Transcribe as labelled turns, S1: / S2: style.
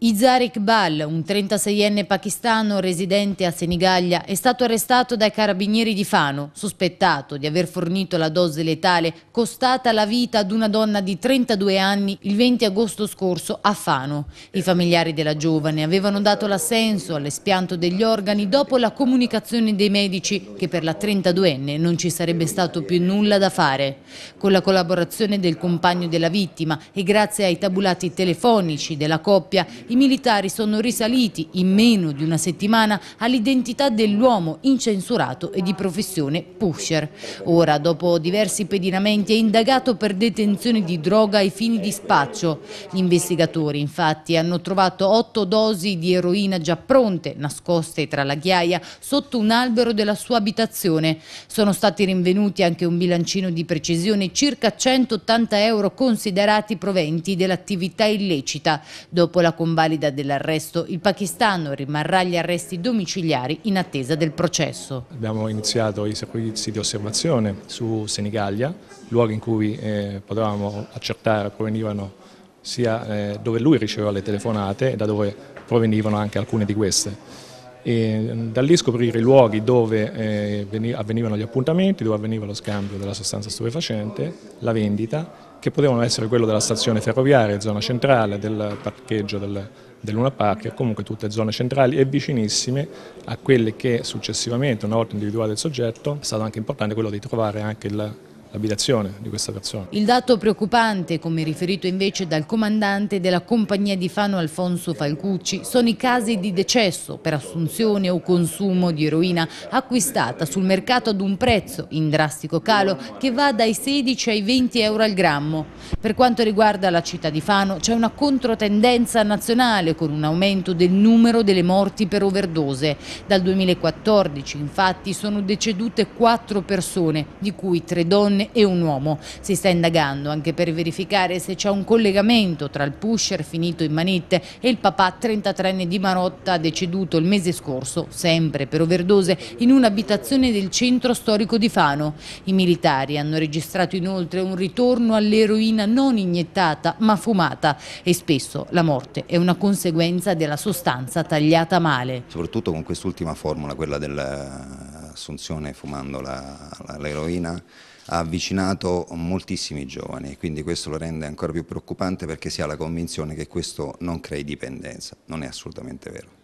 S1: Izar Iqbal, un 36enne pakistano residente a Senigallia, è stato arrestato dai carabinieri di Fano, sospettato di aver fornito la dose letale costata la vita ad una donna di 32 anni il 20 agosto scorso a Fano. I familiari della giovane avevano dato l'assenso all'espianto degli organi dopo la comunicazione dei medici che per la 32enne non ci sarebbe stato più nulla da fare. Con la collaborazione del compagno della vittima e grazie ai tabulati telefonici della coppia, i militari sono risaliti in meno di una settimana all'identità dell'uomo incensurato e di professione pusher. Ora, dopo diversi pedinamenti, è indagato per detenzione di droga ai fini di spaccio. Gli investigatori, infatti, hanno trovato otto dosi di eroina già pronte, nascoste tra la ghiaia, sotto un albero della sua abitazione. Sono stati rinvenuti anche un bilancino di precisione, circa 180 euro considerati proventi dell'attività illecita. Dopo la combattuta valida dell'arresto. Il pakistano rimarrà agli arresti domiciliari in attesa del processo.
S2: Abbiamo iniziato i servizi di osservazione su Senigallia, luoghi in cui eh, potevamo accertare provenivano sia eh, dove lui riceveva le telefonate e da dove provenivano anche alcune di queste e mm, da lì scoprire i luoghi dove eh, avvenivano gli appuntamenti, dove avveniva lo scambio della sostanza stupefacente, la vendita, che potevano essere quello della stazione ferroviaria, zona centrale, del parcheggio del, del Luna Park, comunque tutte zone centrali e vicinissime a quelle che successivamente, una volta individuato il soggetto, è stato anche importante quello di trovare anche il l'abitazione di questa persona.
S1: Il dato preoccupante, come riferito invece dal comandante della compagnia di Fano Alfonso Falcucci, sono i casi di decesso per assunzione o consumo di eroina acquistata sul mercato ad un prezzo in drastico calo che va dai 16 ai 20 euro al grammo. Per quanto riguarda la città di Fano c'è una controtendenza nazionale con un aumento del numero delle morti per overdose. Dal 2014 infatti sono decedute quattro persone, di cui tre donne donne e un uomo. Si sta indagando anche per verificare se c'è un collegamento tra il pusher finito in manette e il papà 33enne di Marotta deceduto il mese scorso, sempre per overdose, in un'abitazione del centro storico di Fano. I militari hanno registrato inoltre un ritorno all'eroina non iniettata ma fumata e spesso la morte è una conseguenza della sostanza tagliata male.
S3: Soprattutto con quest'ultima formula, quella del Assunzione fumando l'eroina ha avvicinato moltissimi giovani e quindi questo lo rende ancora più preoccupante perché si ha la convinzione che questo non crei dipendenza, non è assolutamente vero.